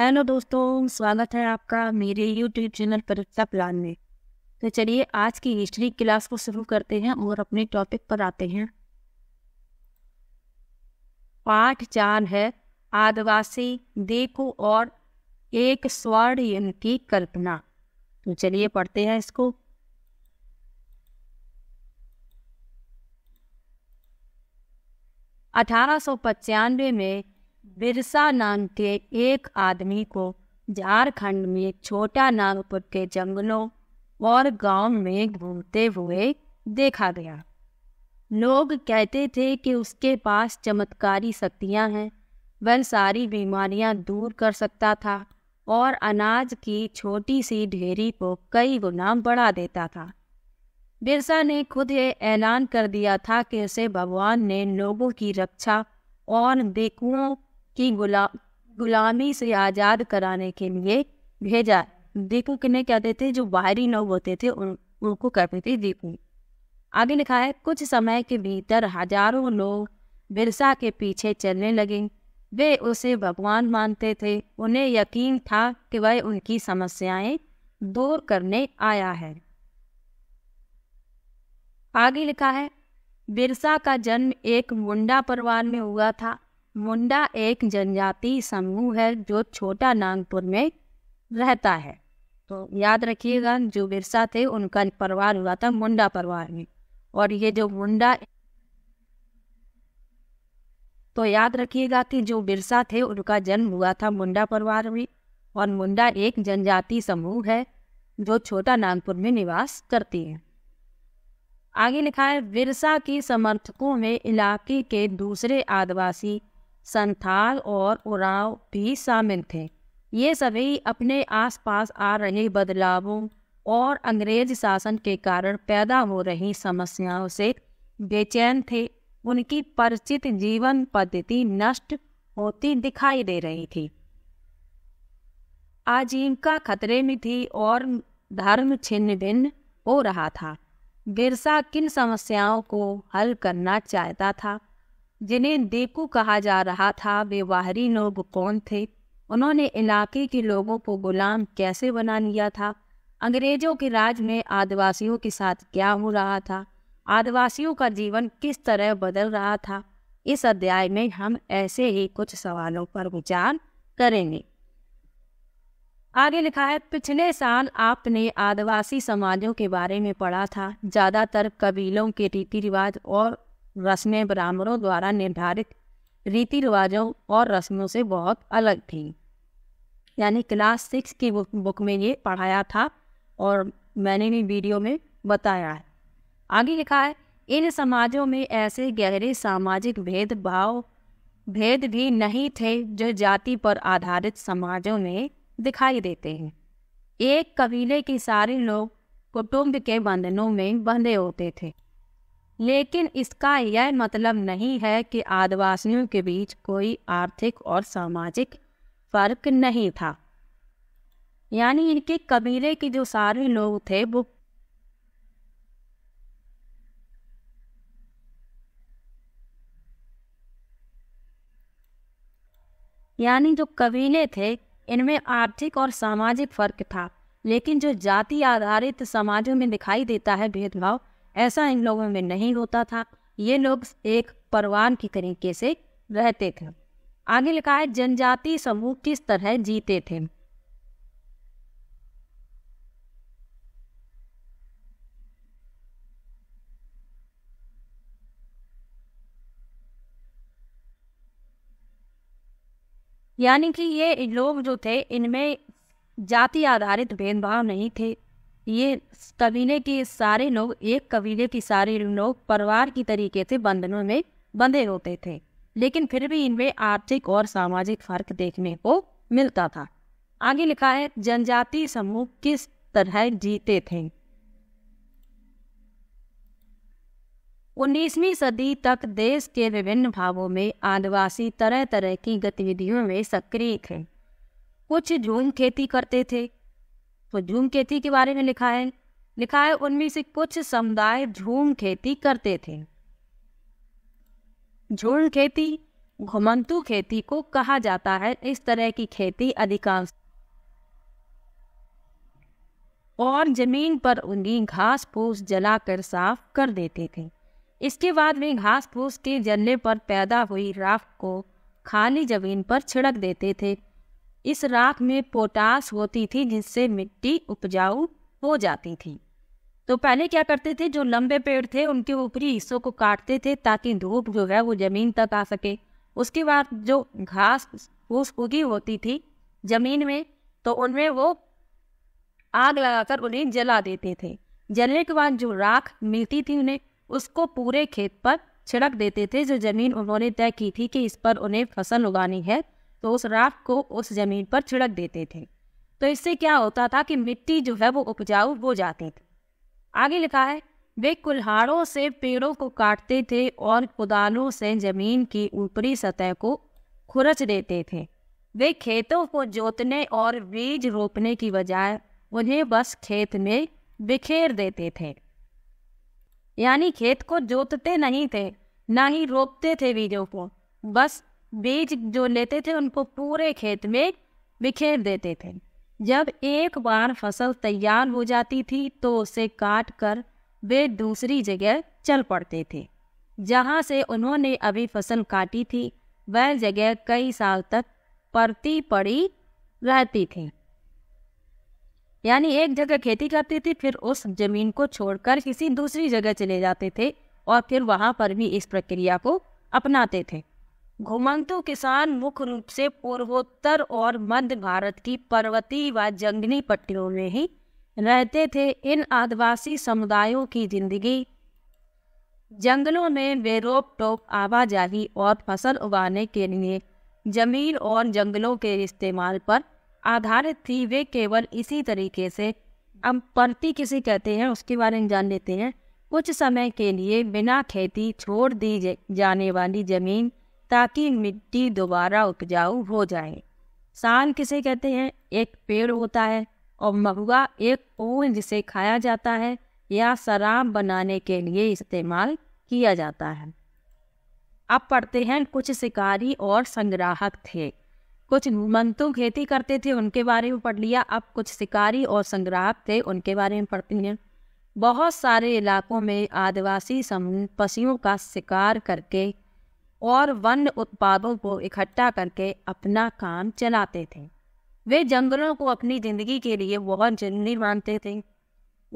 hello दोस्तों स्वागत है आपका मेरे यूट्यूब चैनल परीक्षा प्लान में तो चलिए आज की हिस्ट्री क्लास को शुरू करते हैं और अपने टॉपिक पर आते हैं पाठ चार है आदिवासी देखो और एक स्वर्ण यन की कल्पना तो चलिए पढ़ते हैं इसको अठारह में बिरसा नाम के एक आदमी को झारखंड में छोटा नागपुर के जंगलों और गांव में घूमते हुए देखा गया लोग कहते थे कि उसके पास चमत्कारी शक्तियां हैं वह सारी बीमारियां दूर कर सकता था और अनाज की छोटी सी ढेरी को कई गुना बढ़ा देता था बिरसा ने खुद ये ऐलान कर दिया था कि उसे भगवान ने लोगों की रक्षा और देखुओं की गुला गुलामी से आज़ाद कराने के लिए भेजा दीपू किन्ने कहते थे जो बाहरी लोग होते थे उन उनको कहते थे दीपू आगे लिखा है कुछ समय के भीतर हजारों लोग बिरसा के पीछे चलने लगे वे उसे भगवान मानते थे उन्हें यकीन था कि वह उनकी समस्याएं दूर करने आया है आगे लिखा है बिरसा का जन्म एक मुंडा परिवार में हुआ था मुंडा एक जनजाति समूह है जो छोटा नागपुर में रहता है तो याद रखिएगा जो बिरसा थे उनका परिवार हुआ था मुंडा परिवार में और ये जो मुंडा तो याद रखिएगा कि जो बिरसा थे उनका जन्म हुआ था मुंडा परिवार में और मुंडा एक जनजाति समूह है जो छोटा नागपुर में निवास करती है आगे लिखा है बिरसा की समर्थकों में इलाके के दूसरे आदिवासी संथाल और उराव भी शामिल थे ये सभी अपने आसपास आ रहे बदलावों और अंग्रेज शासन के कारण पैदा हो रही समस्याओं से बेचैन थे उनकी परिचित जीवन पद्धति नष्ट होती दिखाई दे रही थी आजीविका खतरे में थी और धर्म छिन्न भिन्न हो रहा था बिरसा किन समस्याओं को हल करना चाहता था जिन्हें देकू कहा जा रहा था वे बाहरी लोग कौन थे उन्होंने इलाके के लोगों को गुलाम कैसे बना लिया था अंग्रेजों के राज में आदिवासियों के साथ क्या हो रहा था आदिवासियों का जीवन किस तरह बदल रहा था इस अध्याय में हम ऐसे ही कुछ सवालों पर विचार करेंगे आगे लिखा है पिछले साल आपने आदिवासी समाजों के बारे में पढ़ा था ज़्यादातर कबीलों के रीति रिवाज और रस्में ब्राह्मणों द्वारा निर्धारित रीति रिवाजों और रस्मों से बहुत अलग थी यानी क्लास सिक्स की बुक, बुक में ये पढ़ाया था और मैंने भी वीडियो में बताया है आगे लिखा है इन समाजों में ऐसे गहरे सामाजिक भेदभाव भेद भी नहीं थे जो जाति पर आधारित समाजों में दिखाई देते हैं एक कबीले के सारे लोग कुटुंब के बंधनों में बंधे होते थे लेकिन इसका यह मतलब नहीं है कि आदिवासियों के बीच कोई आर्थिक और सामाजिक फर्क नहीं था यानी इनके कबीले के जो सारे लोग थे वो यानी जो कबीले थे इनमें आर्थिक और सामाजिक फर्क था लेकिन जो जाति आधारित समाजों में दिखाई देता है भेदभाव ऐसा इन लोगों में नहीं होता था ये लोग एक परवान की तरीके से रहते थे आगे लिखा है जनजाति समूह किस तरह जीते थे यानी कि ये लोग जो थे इनमें जाति आधारित भेदभाव नहीं थे ये कबीले के सारे लोग एक कबीले के सारे लोग परिवार की तरीके से बंधनों में बंधे होते थे लेकिन फिर भी इनमें आर्थिक और सामाजिक फर्क देखने को मिलता था आगे लिखा है जनजाति समूह किस तरह जीते थे उन्नीसवीं सदी तक देश के विभिन्न भागों में आदिवासी तरह तरह की गतिविधियों में सक्रिय थे कुछ झूम खेती करते थे तो झूम खेती के बारे में लिखा है लिखा है उनमें से कुछ समुदाय झूम खेती करते थे झूम खेती घुमंतु खेती को कहा जाता है इस तरह की खेती अधिकांश और जमीन पर उन्हें घास फूस जलाकर साफ कर देते थे इसके बाद वे घास फूस के जलने पर पैदा हुई राख को खाली जमीन पर छिड़क देते थे इस राख में पोटास होती थी जिससे मिट्टी उपजाऊ हो जाती थी तो पहले क्या करते थे जो लंबे पेड़ थे उनके ऊपरी हिस्सों को काटते थे ताकि धूप जो है वो ज़मीन तक आ सके उसके बाद जो घास फूस उगी होती थी ज़मीन में तो उनमें वो आग लगाकर उन्हें जला देते थे जलने के बाद जो राख मिलती थी उन्हें उसको पूरे खेत पर छिड़क देते थे जो ज़मीन उन्होंने तय की थी कि इस पर उन्हें फसल उगानी है तो उस राख को उस जमीन पर छिड़क देते थे तो इससे क्या होता था कि मिट्टी जो है वो उपजाऊ हो जाती थी आगे लिखा है वे कुल्हाड़ों से पेड़ों को काटते थे और कुदालों से जमीन की ऊपरी सतह को खुरच देते थे वे खेतों को जोतने और बीज रोपने की बजाय उन्हें बस खेत में बिखेर देते थे यानी खेत को जोतते नहीं थे ना ही रोपते थे बीजों को बस बीज जो लेते थे उनको पूरे खेत में बिखेर देते थे जब एक बार फसल तैयार हो जाती थी तो उसे काट कर वे दूसरी जगह चल पड़ते थे जहाँ से उन्होंने अभी फसल काटी थी वह जगह कई साल तक परती पड़ी रहती थी यानी एक जगह खेती करती थी फिर उस जमीन को छोड़कर किसी दूसरी जगह चले जाते थे और फिर वहाँ पर भी इस प्रक्रिया को अपनाते थे घुमंतु किसान मुख्य रूप से पूर्वोत्तर और मध्य भारत की पर्वतीय व जंगली पट्टियों में ही रहते थे इन आदिवासी समुदायों की जिंदगी जंगलों में बेरोप टोप आवाजाही और फसल उगाने के लिए जमीन और जंगलों के इस्तेमाल पर आधारित थी वे केवल इसी तरीके से अब परती किसी कहते हैं उसके बारे में जान लेते हैं कुछ समय के लिए बिना खेती छोड़ दी जाने वाली जमीन ताकि मिट्टी दोबारा उपजाऊ हो जाए साल किसे कहते हैं एक पेड़ होता है और महुआ एक फूल जिसे खाया जाता है या शराब बनाने के लिए इस्तेमाल किया जाता है अब पढ़ते हैं कुछ शिकारी और संग्राहक थे कुछ मंतु खेती करते थे उनके बारे में पढ़ लिया अब कुछ शिकारी और संग्राहक थे उनके बारे में पढ़ते हैं बहुत सारे इलाकों में आदिवासी समूह पशुओं का शिकार करके और वन उत्पादों को इकट्ठा करके अपना काम चलाते थे वे जंगलों को अपनी जिंदगी के लिए बहुत जरूरी मानते थे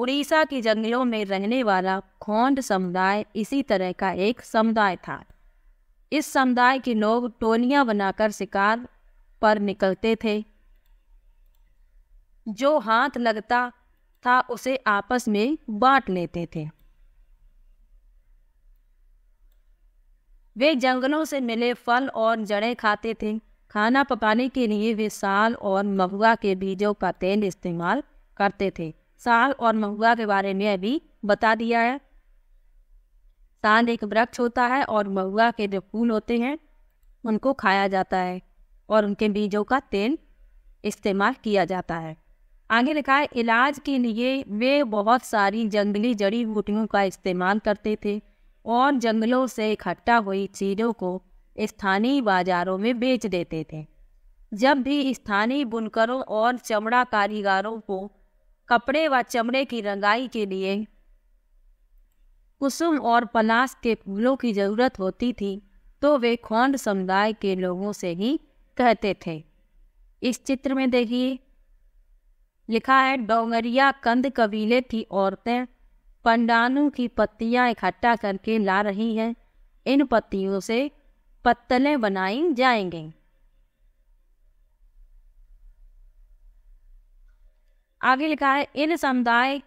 उड़ीसा के जंगलों में रहने वाला खोंड समुदाय इसी तरह का एक समुदाय था इस समुदाय के लोग टोलियां बनाकर शिकार पर निकलते थे जो हाथ लगता था उसे आपस में बांट लेते थे वे जंगलों से मिले फल और जड़ें खाते थे खाना पकाने के लिए वे साल और महुआ के बीजों का तेल इस्तेमाल करते थे साल और महुआ के बारे में अभी बता दिया है साल एक वृक्ष होता है और महुआ के जो फूल होते हैं उनको खाया जाता है और उनके बीजों का तेल इस्तेमाल किया जाता है आगे लिखा है इलाज के लिए वे बहुत सारी जंगली जड़ी बूटियों का इस्तेमाल करते थे और जंगलों से इकट्ठा हुई चीज़ों को स्थानीय बाजारों में बेच देते थे जब भी स्थानीय बुनकरों और चमड़ा कारीगरों को कपड़े व चमड़े की रंगाई के लिए कुसुम और पलाश के फूलों की ज़रूरत होती थी तो वे खौंड समुदाय के लोगों से ही कहते थे इस चित्र में देखिए लिखा है डोंगरिया कंद कबीले की औरतें पंडानु की पत्तियां इकट्ठा करके ला रही हैं इन पत्तियों से पत्तलें बनाई जाएंगी आगे लिखा है इन समुदाय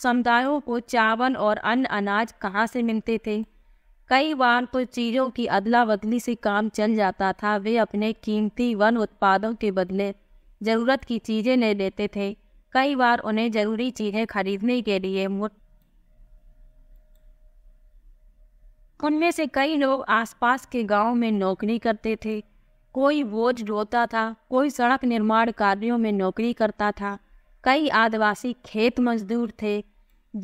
समुदायों को चावल और अन्य अनाज कहाँ से मिलते थे कई बार तो चीज़ों की अदला बदली से काम चल जाता था वे अपने कीमती वन उत्पादों के बदले ज़रूरत की चीज़ें ले लेते थे कई बार उन्हें ज़रूरी चीज़ें खरीदने के लिए उनमें से कई लोग आसपास के गांव में नौकरी करते थे कोई बोझ ढोता था कोई सड़क निर्माण कार्यों में नौकरी करता था कई आदिवासी खेत मजदूर थे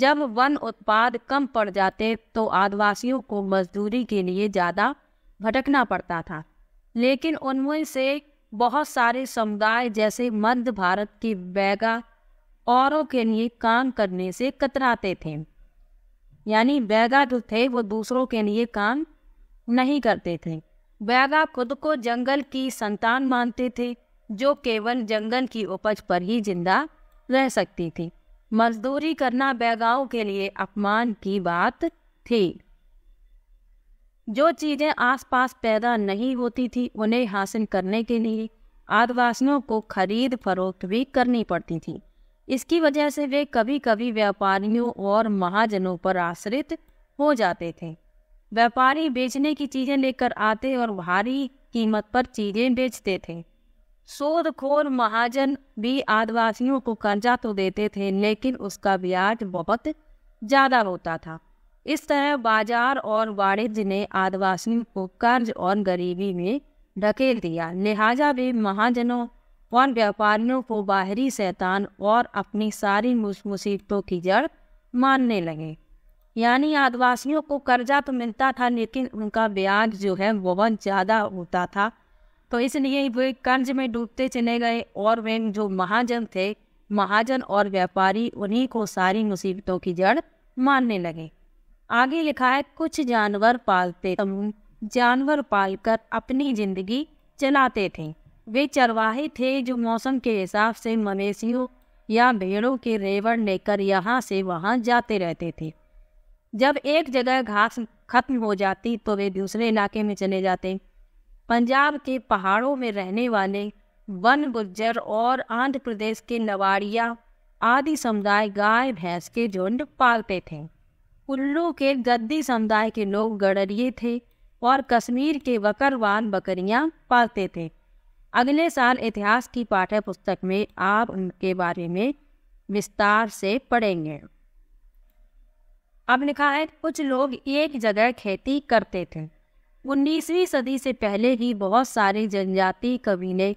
जब वन उत्पाद कम पड़ जाते तो आदिवासियों को मजदूरी के लिए ज़्यादा भटकना पड़ता था लेकिन उनमें से बहुत सारे समुदाय जैसे मध्य भारत की बैगा औरों के लिए काम करने से कतराते थे यानी बैगा जो थे वो दूसरों के लिए काम नहीं करते थे बैगा खुद को जंगल की संतान मानते थे जो केवल जंगल की उपज पर ही जिंदा रह सकती थी मजदूरी करना बैगाओं के लिए अपमान की बात थी जो चीज़ें आसपास पैदा नहीं होती थी उन्हें हासिल करने के लिए आदिवासियों को खरीद फरोख्त भी करनी पड़ती थी इसकी वजह से वे कभी कभी व्यापारियों और महाजनों पर आश्रित हो जाते थे व्यापारी बेचने की चीज़ें लेकर आते और भारी कीमत पर चीज़ें बेचते थे शोधखोर महाजन भी आदिवासियों को कर्जा तो देते थे लेकिन उसका ब्याज बहुत ज़्यादा होता था इस तरह बाजार और वाणिज्य ने आदिवासियों को कर्ज और गरीबी में ढकेल दिया लिहाजा वे महाजनों और व्यापारियों को बाहरी शैतान और अपनी सारी मुसीबतों की जड़ मानने लगे यानी आदिवासियों को कर्जा तो मिलता था लेकिन उनका ब्याज जो है बहुत ज़्यादा होता था तो इसलिए वे कर्ज में डूबते चले गए और वे जो महाजन थे महाजन और व्यापारी उन्हीं को सारी मुसीबतों की जड़ मानने लगे आगे लिखा है कुछ जानवर पालते जानवर पालकर अपनी जिंदगी चलाते थे वे चरवाहे थे जो मौसम के हिसाब से मवेशियों या भेड़ों के रेवड़ लेकर यहाँ से वहाँ जाते रहते थे जब एक जगह घास खत्म हो जाती तो वे दूसरे इलाके में चले जाते पंजाब के पहाड़ों में रहने वाले वन गुज्जर और आंध्र प्रदेश के नवाड़िया आदि समुदाय गाय भैंस के झुंड पालते थे उल्लू के गद्दी समुदाय के लोग गड़रिए थे और कश्मीर के बकरवान बकरियां पालते थे अगले साल इतिहास की पाठ्य पुस्तक में आप उनके बारे में विस्तार से पढ़ेंगे अब लिखा है कुछ लोग एक जगह खेती करते थे उन्नीसवीं सदी से पहले ही बहुत सारे जनजाति कबीले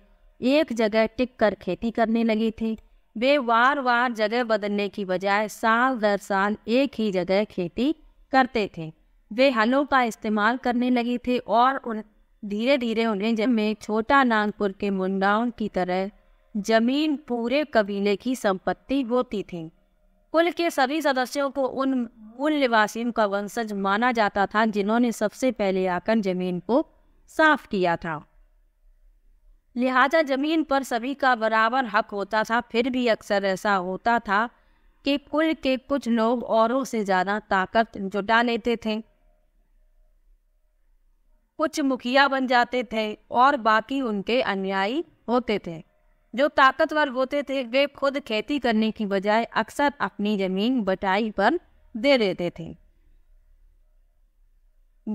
एक जगह टिक कर खेती करने लगे थे वे वार वार जगह बदलने की बजाय साल दर साल एक ही जगह खेती करते थे वे हलों का इस्तेमाल करने लगे थे और उन धीरे धीरे उन्हें जब मैं छोटा नागपुर के मुंडाओं की तरह जमीन पूरे कबीले की संपत्ति होती थी कुल के सभी सदस्यों को उन मूल निवासियों का वंशज माना जाता था जिन्होंने सबसे पहले आकर जमीन को साफ किया था लिहाजा जमीन पर सभी का बराबर हक होता था फिर भी अक्सर ऐसा होता था कि कुल के कुछ लोग औरों से ज़्यादा ताकत जुटा लेते थे कुछ मुखिया बन जाते थे और बाकी उनके अनुयायी होते थे जो ताकतवर होते थे वे खुद खेती करने की बजाय अक्सर अपनी जमीन बटाई पर दे देते थे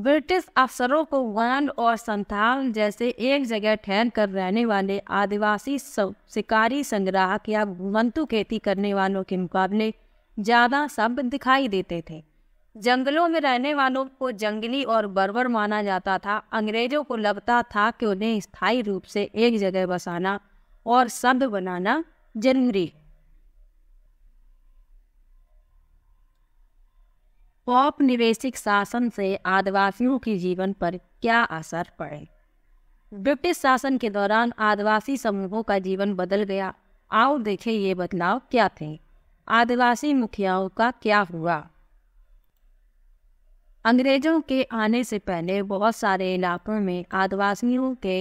ब्रिटिश अफसरों को वन और संथाल जैसे एक जगह ठहर कर रहने वाले आदिवासी शिकारी संग्राहक या घुमंतु खेती करने वालों के मुकाबले ज़्यादा सब दिखाई देते थे जंगलों में रहने वालों को जंगली और बर्बर माना जाता था अंग्रेजों को लगता था कि उन्हें स्थायी रूप से एक जगह बसाना और शब्द बनाना जरूरी औपनिवेशिक शासन से आदिवासियों के जीवन पर क्या असर पड़े ब्रिटिश शासन के दौरान आदिवासी समूहों का जीवन बदल गया आओ देखें ये बदलाव क्या थे आदिवासी मुखियाओं का क्या हुआ अंग्रेजों के आने से पहले बहुत सारे इलाकों में आदिवासियों के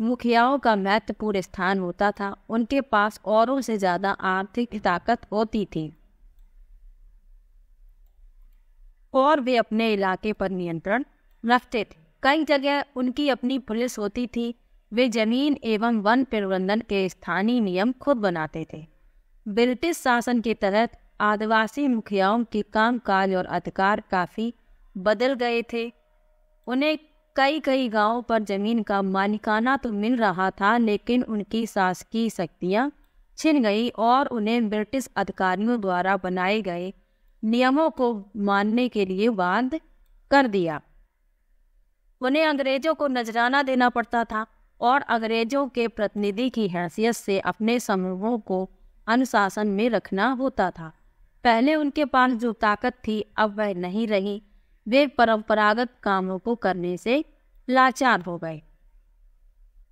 मुखियाओं का महत्वपूर्ण स्थान होता था उनके पास औरों से ज़्यादा आर्थिक ताकत होती थी और वे अपने इलाके पर नियंत्रण रखते थे कई जगह उनकी अपनी पुलिस होती थी वे जमीन एवं वन प्रबंधन के स्थानीय नियम खुद बनाते थे ब्रिटिश शासन के तहत आदिवासी मुखियाओं के कामकाज और अधिकार काफ़ी बदल गए थे उन्हें कई कई गांवों पर जमीन का मालिकाना तो मिल रहा था लेकिन उनकी शासकीय शक्तियाँ छिन गई और उन्हें ब्रिटिश अधिकारियों द्वारा बनाए गए नियमों को मानने के लिए बांध कर दिया उन्हें अंग्रेजों को नजराना देना पड़ता था और अंग्रेजों के प्रतिनिधि की हैसियत से अपने समूहों को अनुशासन में रखना होता था पहले उनके पास जो ताकत थी अब वह नहीं रही वे परंपरागत कामों को करने से लाचार हो गए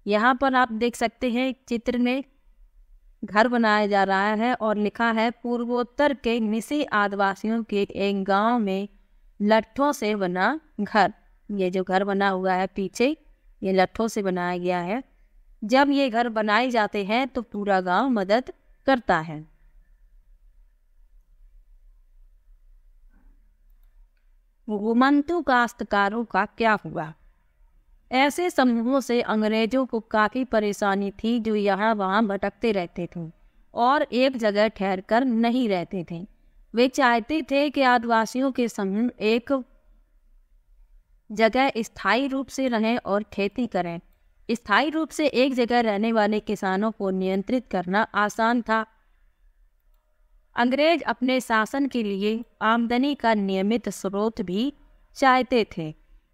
यहाँ पर आप देख सकते हैं चित्र में घर बनाया जा रहा है और लिखा है पूर्वोत्तर के निसी आदिवासियों के एक गांव में लट्ठों से बना घर ये जो घर बना हुआ है पीछे ये लट्ठों से बनाया गया है जब ये घर बनाए जाते हैं तो पूरा गांव मदद करता है घुमंतु काश्तकारों का क्या हुआ ऐसे समूहों से अंग्रेजों को काफ़ी परेशानी थी जो यहाँ वहाँ भटकते रहते थे और एक जगह ठहर कर नहीं रहते थे वे चाहते थे कि आदिवासियों के समूह एक जगह स्थायी रूप से रहें और खेती करें स्थायी रूप से एक जगह रहने वाले किसानों को नियंत्रित करना आसान था अंग्रेज अपने शासन के लिए आमदनी का नियमित स्रोत भी चाहते थे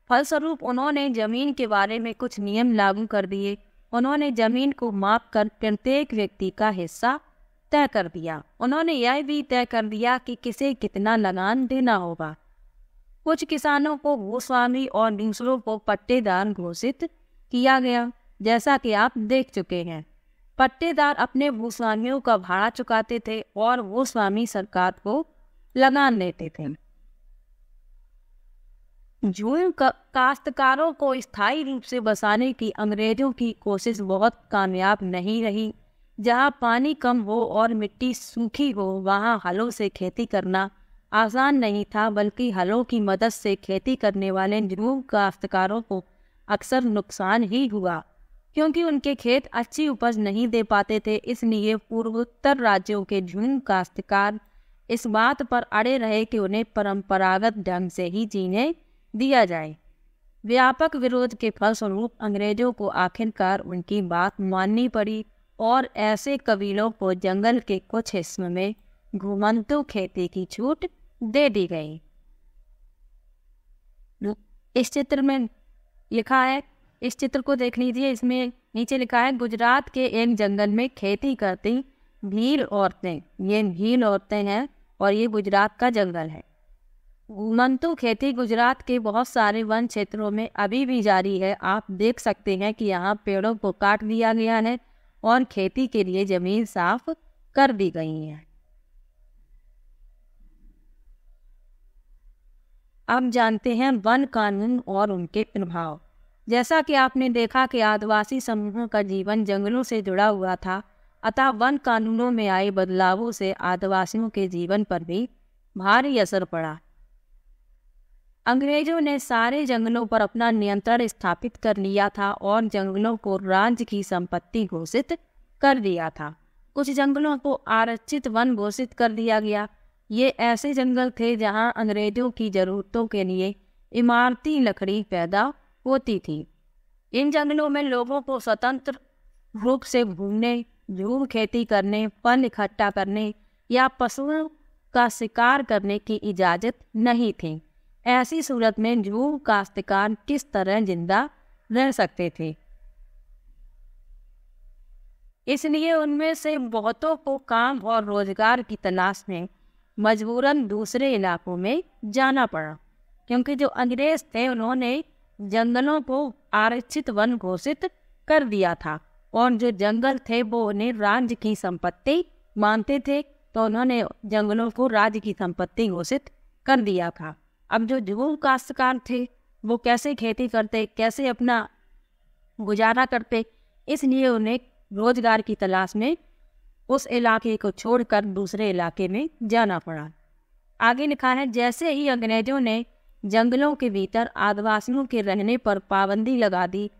फलस्वरूप उन्होंने जमीन के बारे में कुछ नियम लागू कर दिए उन्होंने जमीन को माप कर प्रत्येक व्यक्ति का हिस्सा तय कर दिया उन्होंने यह भी तय कर दिया कि किसे कितना लगान देना होगा कुछ किसानों को भूस्वामी और दूसरों को पट्टेदार घोषित किया गया जैसा कि आप देख चुके हैं पट्टेदार अपने भूस्वामियों का भाड़ा चुकाते थे और वो स्वामी सरकार को लगान देते थे झूल काश्तकारों को स्थायी रूप से बसाने की अंग्रेजों की कोशिश बहुत कामयाब नहीं रही जहाँ पानी कम हो और मिट्टी सूखी हो वहाँ हलों से खेती करना आसान नहीं था बल्कि हलों की मदद से खेती करने वाले झूम काश्तकारों को अक्सर नुकसान ही हुआ क्योंकि उनके खेत अच्छी उपज नहीं दे पाते थे इसलिए पूर्वोत्तर राज्यों के झुंड काश्तकार इस बात पर अड़े रहे कि उन्हें परंपरागत ढंग से ही जीने दिया जाए व्यापक विरोध के फलस्वरूप अंग्रेजों को आखिरकार उनकी बात माननी पड़ी और ऐसे कबीलों को जंगल के कुछ हिस्सों में घुमंतु खेती की छूट दे दी गई इस चित्र में लिखा है इस चित्र को देख लीजिए इसमें नीचे लिखा है गुजरात के एक जंगल में खेती करती भील औरतें ये भील औरतें हैं और ये गुजरात का जंगल है घुमंतु खेती गुजरात के बहुत सारे वन क्षेत्रों में अभी भी जारी है आप देख सकते हैं कि यहाँ पेड़ों को काट दिया गया है और खेती के लिए जमीन साफ कर दी गई है अब जानते हैं वन कानून और उनके प्रभाव जैसा कि आपने देखा कि आदिवासी समूहों का जीवन जंगलों से जुड़ा हुआ था अतः वन कानूनों में आए बदलावों से आदिवासियों के जीवन पर भी भारी असर पड़ा अंग्रेजों ने सारे जंगलों पर अपना नियंत्रण स्थापित कर लिया था और जंगलों को राज्य की संपत्ति घोषित कर दिया था कुछ जंगलों को आरक्षित वन घोषित कर दिया गया ये ऐसे जंगल थे जहां अंग्रेजों की जरूरतों के लिए इमारती लकड़ी पैदा होती थी इन जंगलों में लोगों को स्वतंत्र रूप से घूमने झूम खेती करने फल इकट्ठा करने या पशुओं का शिकार करने की इजाज़त नहीं थी ऐसी सूरत में झूम काश्तकार किस तरह जिंदा रह सकते थे इसलिए उनमें से बहुतों को काम और रोजगार की तलाश में मजबूरन दूसरे इलाकों में जाना पड़ा क्योंकि जो अंग्रेज़ थे उन्होंने जंगलों को आरक्षित वन घोषित कर दिया था और जो जंगल थे वो उन्हें राज्य की संपत्ति मानते थे तो उन्होंने जंगलों को राज्य की संपत्ति घोषित कर दिया था अब जो जुगुम काश्तकार थे वो कैसे खेती करते कैसे अपना गुजारा करते इसलिए उन्हें रोजगार की तलाश में उस इलाके को छोड़कर दूसरे इलाके में जाना पड़ा आगे लिखा है जैसे ही अंग्रेजों ने जंगलों के भीतर आदिवासियों के रहने पर पाबंदी लगा दी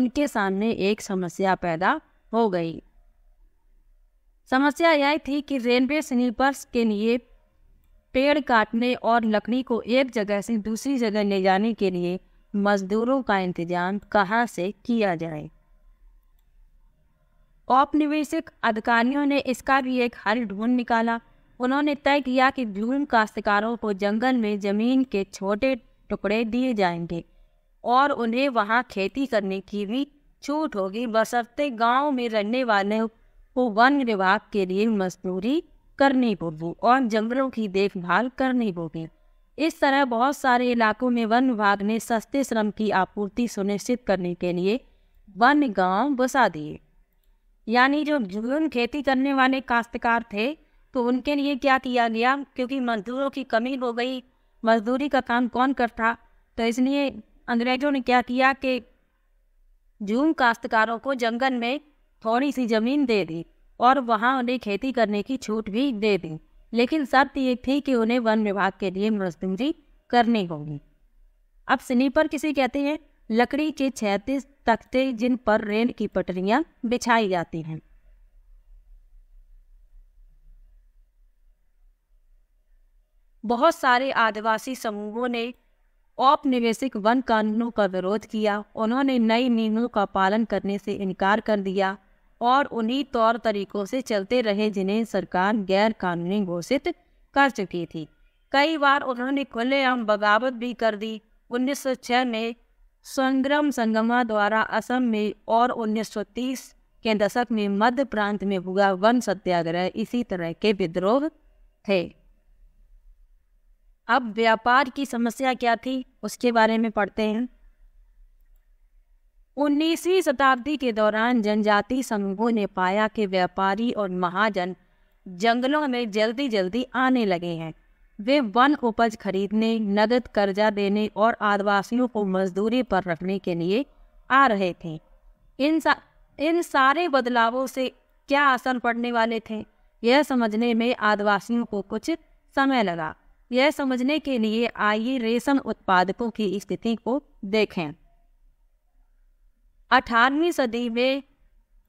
उनके सामने एक समस्या पैदा हो गई समस्या यह थी कि रेलवे स्लीपर्स के लिए पेड़ काटने और लकड़ी को एक जगह से दूसरी जगह ले जाने के लिए मजदूरों का इंतजाम कहाँ से किया जाए औपनिवेशिक अधिकारियों ने इसका भी एक हल ढूंढ निकाला उन्होंने तय किया कि जूम काश्तकारों को जंगल में जमीन के छोटे टुकड़े दिए जाएंगे और उन्हें वहां खेती करने की भी छूट होगी बसरते गांव में रहने वाले को वन विभाग के लिए मजदूरी करनी होगी और जंगलों की देखभाल करनी होगी इस तरह बहुत सारे इलाकों में वन विभाग ने सस्ते श्रम की आपूर्ति सुनिश्चित करने के लिए वन गांव बसा दिए यानी जो जुर्म खेती करने वाले काश्तकार थे तो उनके लिए क्या किया गया क्योंकि मजदूरों की कमी हो गई मजदूरी का काम कौन करता तो इसलिए अंग्रेजों ने क्या किया कि जूम काश्तकारों को जंगल में थोड़ी सी ज़मीन दे दी और वहाँ उन्हें खेती करने की छूट भी दे दी लेकिन शर्त ये थी कि उन्हें वन विभाग के लिए मजदूरी करनी होगी अब स्लीपर किसे कहते हैं लकड़ी के छैतीस तख्ते जिन पर रेल की पटरियाँ बिछाई जाती हैं बहुत सारे आदिवासी समूहों ने औपनिवेशिक वन कानूनों का विरोध किया उन्होंने नई नियमों का पालन करने से इनकार कर दिया और उन्हीं तौर तरीकों से चलते रहे जिन्हें सरकार गैर कानूनी घोषित कर चुकी थी कई बार उन्होंने खुलेआम बगावत भी कर दी 1906 में संग्राम संगमा द्वारा असम में और 1930 के दशक में मध्य प्रांत में हुआ वन सत्याग्रह इसी तरह के विद्रोह थे अब व्यापार की समस्या क्या थी उसके बारे में पढ़ते हैं उन्नीसवीं शताब्दी के दौरान जनजाति समूहों ने पाया कि व्यापारी और महाजन जंगलों में जल्दी जल्दी आने लगे हैं वे वन उपज खरीदने नगद कर्जा देने और आदिवासियों को मजदूरी पर रखने के लिए आ रहे थे इन सा, इन सारे बदलावों से क्या असर पड़ने वाले थे यह समझने में आदिवासियों को कुछ समय लगा यह समझने के लिए आइए रेशम उत्पादकों की स्थिति को देखें अठारहवीं सदी में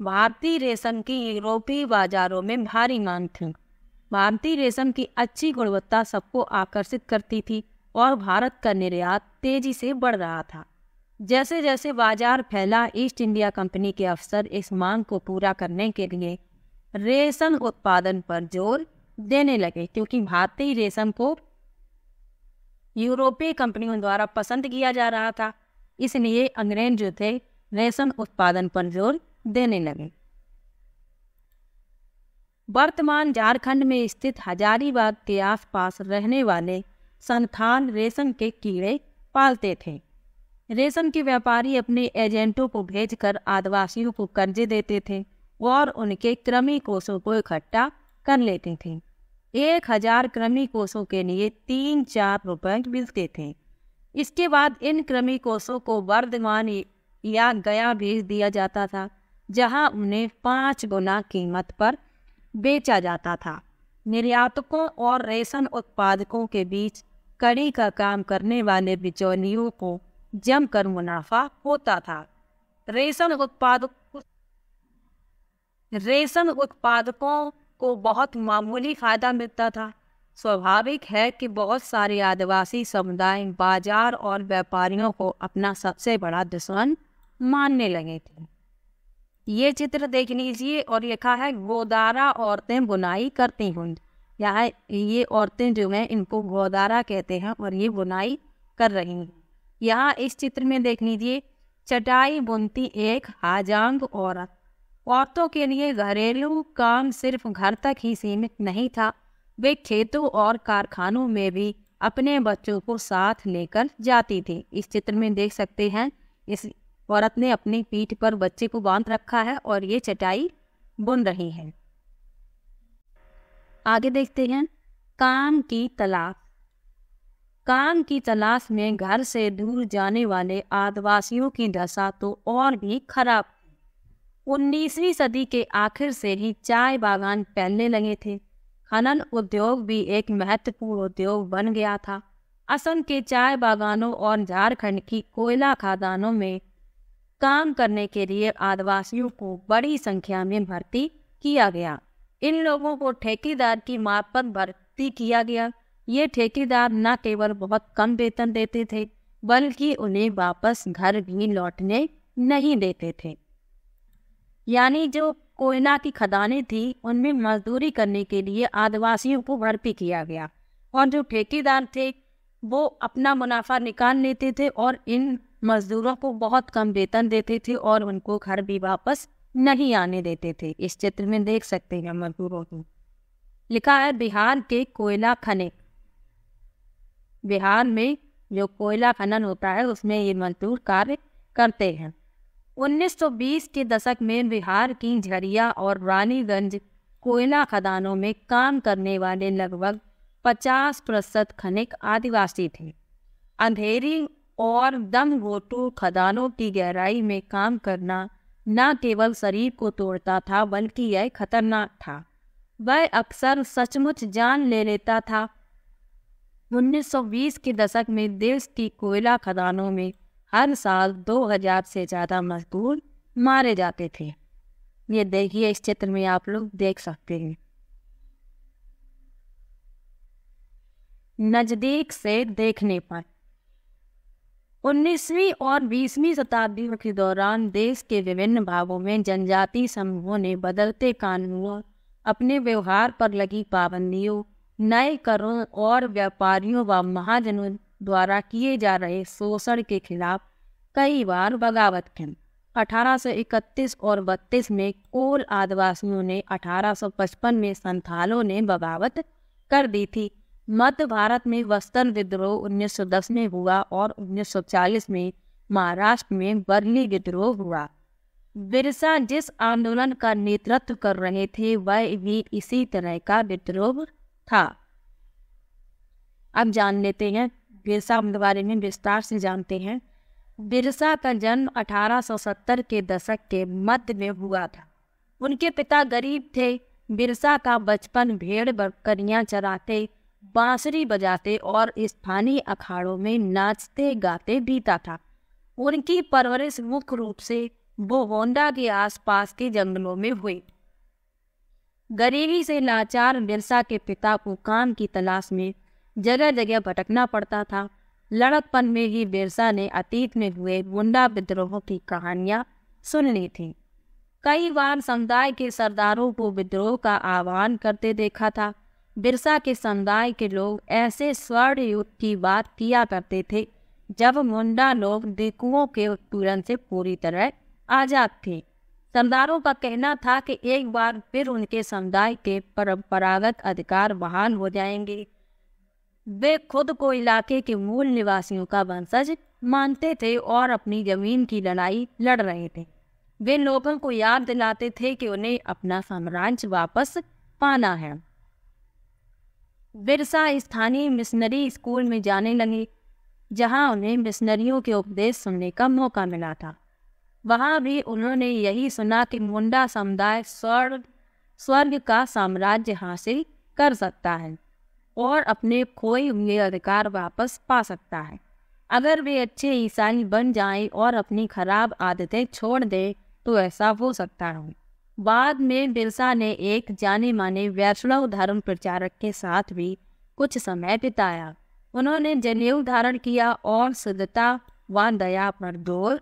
भारतीय रेशम की यूरोपीय बाजारों में भारी मांग थी भारतीय रेशम की अच्छी गुणवत्ता सबको आकर्षित करती थी और भारत का निर्यात तेजी से बढ़ रहा था जैसे जैसे बाजार फैला ईस्ट इंडिया कंपनी के अफसर इस मांग को पूरा करने के लिए रेशम उत्पादन पर जोर देने लगे क्योंकि भारतीय रेशम को यूरोपीय कंपनियों द्वारा पसंद किया जा रहा था इसलिए अंग्रेज जो थे रेशम उत्पादन पर जोर देने लगे वर्तमान झारखंड में स्थित हजारीबाग के आसपास रहने वाले संथान रेशम के कीड़े पालते थे रेशम के व्यापारी अपने एजेंटों को भेजकर आदिवासियों को कर्जे देते थे और उनके क्रमी कोषों को इकट्ठा कर लेते थे एक हजार क्रमी कोषों के लिए तीन चार रुपए मिलते थे इसके बाद इन क्रमी कोषों को वर्धमान या गया भेज दिया जाता था जहां उन्हें पाँच गुना कीमत पर बेचा जाता था निर्यातकों और रेशम उत्पादकों के बीच कड़ी का काम करने वाले बिचौलियों को जमकर मुनाफा होता था रेशम उत्पादक रेशम उत्पादकों को बहुत मामूली फ़ायदा मिलता था स्वाभाविक है कि बहुत सारे आदिवासी समुदाय बाजार और व्यापारियों को अपना सबसे बड़ा दुश्मन मानने लगे थे ये चित्र देख लीजिए और लिखा है गोदारा औरतें बुनाई करती हूँ यहाँ ये औरतें जो हैं इनको गोदारा कहते हैं और ये बुनाई कर रही हैं यहाँ इस चित्र में देख लीजिए चटाई बुनती एक हाजांग औरत औरतों के लिए घरेलू काम सिर्फ घर तक ही सीमित नहीं था वे खेतों और कारखानों में भी अपने बच्चों को साथ लेकर जाती थी इस चित्र में देख सकते हैं इस औरत ने अपनी पीठ पर बच्चे को बांध रखा है और ये चटाई बुन रही है आगे देखते हैं काम की तलाश काम की तलाश में घर से दूर जाने वाले आदिवासियों की दशा तो और भी खराब उन्नीसवीं सदी के आखिर से ही चाय बागान फैलने लगे थे खनन उद्योग भी एक महत्वपूर्ण उद्योग बन गया था असम के चाय बागानों और झारखंड की कोयला खादानों में काम करने के लिए आदिवासियों को बड़ी संख्या में भर्ती किया गया इन लोगों को ठेकेदार की माप पर भर्ती किया गया ये ठेकेदार न केवल बहुत कम वेतन देते थे बल्कि उन्हें वापस घर भी लौटने नहीं देते थे यानी जो कोयला की खदानें थी उनमें मजदूरी करने के लिए आदिवासियों को भर्ती किया गया और जो ठेकेदार थे वो अपना मुनाफा निकाल लेते थे और इन मजदूरों को बहुत कम वेतन देते थे और उनको घर भी वापस नहीं आने देते थे इस चित्र में देख सकते हैं मजदूरों को लिखा है बिहार के कोयला खने बिहार में जो कोयला खनन होता है उसमें ये मजदूर कार्य करते हैं 1920 के दशक में बिहार की झरिया और रानीगंज कोयला खदानों में काम करने वाले लगभग 50 प्रतिशत खनिक आदिवासी थे अंधेरी और दम गोटू खदानों की गहराई में काम करना न केवल शरीर को तोड़ता था बल्कि यह खतरनाक था वह अक्सर सचमुच जान ले लेता था 1920 के दशक में देश की कोयला खदानों में हर साल 2000 से ज़्यादा मजदूर मारे जाते थे ये देखिए इस चित्र में आप लोग देख सकते हैं नज़दीक से देखने पर उन्नीसवी और बीसवीं शताब्दियों के दौरान देश के विभिन्न भागों में जनजाति समूहों ने बदलते कानूनों अपने व्यवहार पर लगी पाबंदियों नए करों और व्यापारियों व महाजनों द्वारा किए जा रहे शोषण के खिलाफ कई बार बगावत की अठारह सौ इकतीस और बत्तीस में कोल आदिवासियों ने 1855 में संथालों ने बगावत कर दी थी मध्य भारत में वस्त्र विद्रोह 1910 में हुआ और 1940 में महाराष्ट्र में बर्ली विद्रोह हुआ बिरसा जिस आंदोलन का नेतृत्व कर रहे थे वह भी इसी तरह का विद्रोह था अब जान लेते हैं बिरसा के बारे में विस्तार से जानते हैं बिरसा का जन्म 1870 के दशक के मध्य में हुआ था उनके पिता गरीब थे बिरसा का बचपन भेड़ बकरियां चराते बांसुरी बजाते और स्थानीय अखाड़ों में नाचते गाते बीता था उनकी परवरिश मुख्य रूप से बोहोंडा के आसपास के जंगलों में हुई गरीबी से लाचार बिरसा के पिता को काम की तलाश में जगह जगह भटकना पड़ता था लड़कपन में ही बिरसा ने अतीत में हुए गुंडा विद्रोहों की कहानियाँ सुन ली थी कई बार समुदाय के सरदारों को विद्रोह का आह्वान करते देखा था बिरसा के समुदाय के लोग ऐसे स्वर्ण युद्ध की बात किया करते थे जब मुंडा लोग दिकुओं के उत्पीड़न से पूरी तरह आजाद थे सरदारों का कहना था कि एक बार फिर उनके समुदाय के परंपरागत अधिकार बहाल हो जाएंगे वे खुद को इलाके के मूल निवासियों का वंशज मानते थे और अपनी जमीन की लड़ाई लड़ रहे थे वे लोगों को याद दिलाते थे कि उन्हें अपना साम्राज्य वापस पाना है बिरसा स्थानीय मिशनरी स्कूल में जाने लगे जहां उन्हें मिशनरियों के उपदेश सुनने का मौका मिला था वहां भी उन्होंने यही सुना कि मुंडा समुदाय स्वर्ग स्वर्ग का साम्राज्य हासिल कर सकता है और अपने खोए हुए अधिकार वापस पा सकता है अगर वे अच्छे ईसाई बन जाएं और अपनी खराब आदतें छोड़ दें तो ऐसा हो सकता है बाद में बिरसा ने एक जाने माने वैष्णव धर्म प्रचारक के साथ भी कुछ समय बिताया उन्होंने जनेऊ धारण किया और शुद्धता व दया पर जोर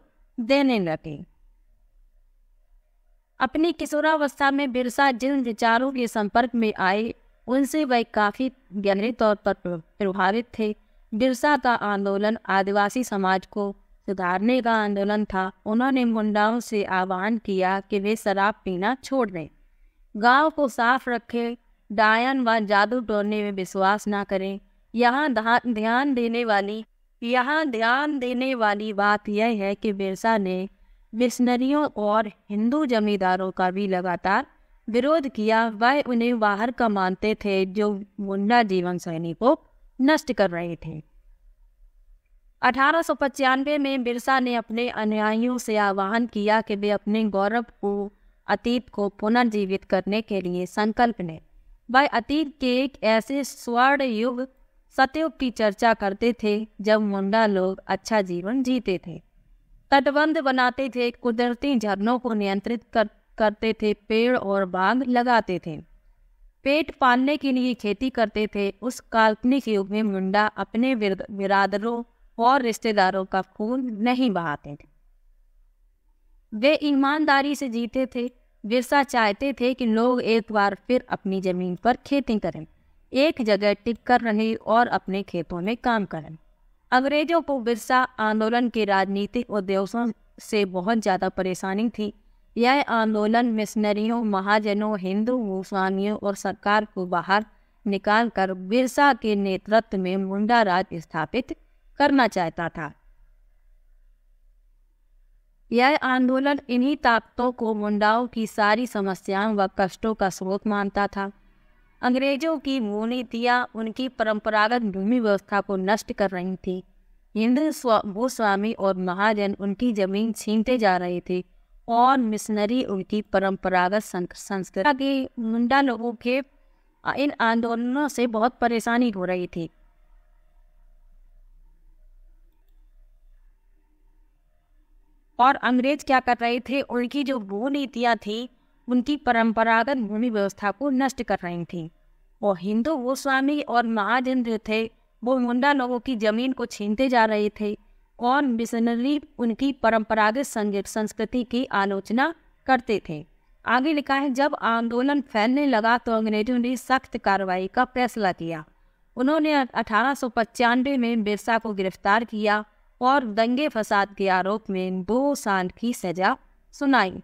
देने लगे अपनी किशोरावस्था में बिरसा जिन विचारों के संपर्क में आए उनसे वह काफ़ी गहरे तौर पर प्रभावित थे बिरसा का आंदोलन आदिवासी समाज को सुधारने का आंदोलन था उन्होंने मुंडाओं से आह्वान किया कि वे शराब पीना छोड़ दें गांव को साफ रखें डायन व जादू टोड़ने में विश्वास ना करें यहाँ ध्यान देने वाली यहाँ ध्यान देने वाली बात यह है कि बिरसा ने मिशनरियों और हिंदू जमींदारों का भी लगातार विरोध किया वह उन्हें बाहर का मानते थे जो मुंडा जीवन शैली को नष्ट कर रहे थे अठारह में बिरसा ने अपने अनुयायियों से आह्वान किया कि वे अपने गौरव को अतीत को पुनर्जीवित करने के लिए संकल्प लें वह अतीत के एक ऐसे स्वर्ण युग सतयुग की चर्चा करते थे जब मुंडा लोग अच्छा जीवन जीते थे तटबंध बनाते थे कुदरती झरनों को नियंत्रित कर करते थे पेड़ और बाग लगाते थे पेट पालने के लिए खेती करते थे उस काल्पनिक युग में मुंडा अपने बिरादरों और रिश्तेदारों का खून नहीं बहाते थे वे ईमानदारी से जीते थे बिरसा चाहते थे कि लोग एक बार फिर अपनी जमीन पर खेती करें एक जगह टिक कर रहे और अपने खेतों में काम करें अंग्रेजों को बिरसा आंदोलन के राजनीतिक उद्देश्यों से बहुत ज़्यादा परेशानी थी यह आंदोलन मिशनरियों महाजनों हिंदू मुसलमानियों और सरकार को बाहर निकालकर बिरसा के नेतृत्व में मुंडा राज स्थापित करना चाहता था यह आंदोलन इन्हीं ताकतों को मुंडाओं की सारी समस्याओं व कष्टों का स्रोत मानता था अंग्रेजों की मोनीतियाँ उनकी परंपरागत भूमि व्यवस्था को नष्ट कर रही थी हिंदू भूस्वामी और महाजन उनकी जमीन छीनते जा रहे थे और मिशनरी उनकी परंपरागत संस्कृति के मुंडा लोगों के इन आंदोलनों से बहुत परेशानी हो रही थी और अंग्रेज क्या कर रहे थे उनकी जो भू नीतियाँ थी उनकी परंपरागत भूमि व्यवस्था को नष्ट कर रही थी और हिंदू गोस्वामी और महाजन जो थे वो मुंडा लोगों की जमीन को छीनते जा रहे थे और मिशनरी उनकी परंपरागत संस्कृति की आलोचना करते थे आगे लिखा है जब आंदोलन फैलने लगा तो अंग्रेजों ने सख्त कार्रवाई का फैसला किया उन्होंने अठारह में बिरसा को गिरफ्तार किया और दंगे फसाद के आरोप में दो साल की सजा सुनाई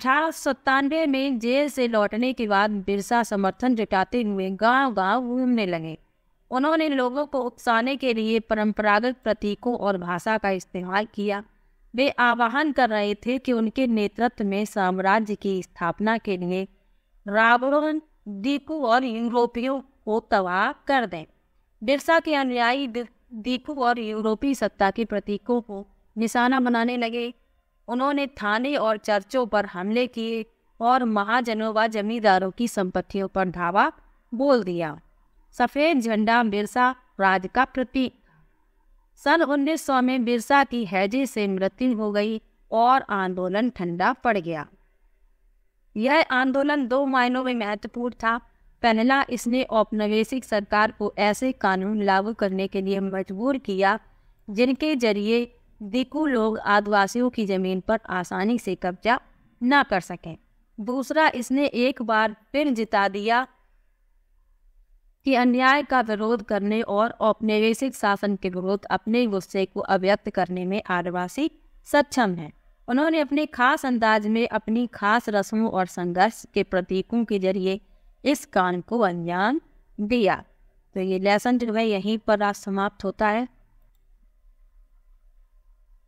अठारह में जेल से लौटने के बाद बिरसा समर्थन जुटाते हुए गांव-गांव घूमने लगे उन्होंने लोगों को उकसाने के लिए परंपरागत प्रतीकों और भाषा का इस्तेमाल किया वे आवाहन कर रहे थे कि उनके नेतृत्व में साम्राज्य की स्थापना के लिए रावण दीपू और यूरोपियों को तबाह कर दें बिरसा के अनुयायी दीपू और यूरोपीय सत्ता के प्रतीकों को निशाना बनाने लगे उन्होंने थाने और चर्चों पर हमले किए और महाजनों व जमींदारों की संपत्तियों पर धावा बोल दिया सफेद झंडा बिरसा राज का प्रतीक सन 1900 में बिरसा की हैजे से मृत्यु हो गई और आंदोलन ठंडा पड़ गया यह आंदोलन दो मायनों में महत्वपूर्ण था पहला इसने औपनिवेशिक सरकार को ऐसे कानून लागू करने के लिए मजबूर किया जिनके जरिए दिकू लोग आदिवासियों की जमीन पर आसानी से कब्जा न कर सकें दूसरा इसने एक बार फिर जिता दिया कि अन्याय का विरोध करने और औपनिवेशिक शासन के विरोध अपने गुस्से को अव्यक्त करने में आदिवासी सक्षम है उन्होंने अपने खास अंदाज में अपनी खास रस्मों और संघर्ष के प्रतीकों के जरिए इस काम को अंजाम दिया तो ये लेसन जो है यहीं पर आज समाप्त होता है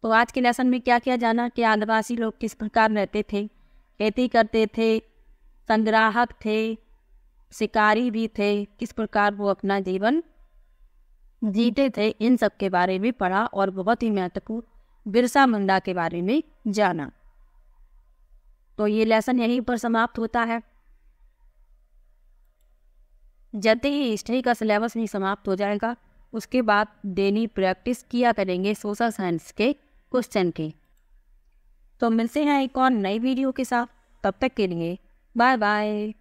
तो आज के लेसन में क्या किया जाना कि आदिवासी लोग किस प्रकार रहते थे खेती करते थे संग्राहक थे शिकारी भी थे किस प्रकार वो अपना जीवन जीते थे इन सब के बारे में पढ़ा और बहुत ही महत्वपूर्ण बिरसा मुंडा के बारे में जाना तो ये लेसन यहीं पर समाप्त होता है जल्दी ही हिस्ट्री का सिलेबस भी समाप्त हो जाएगा उसके बाद डेली प्रैक्टिस किया करेंगे सोशल साइंस के क्वेश्चन के तो मिलते हैं एक और नई वीडियो के साथ तब तक के लिए बाय बाय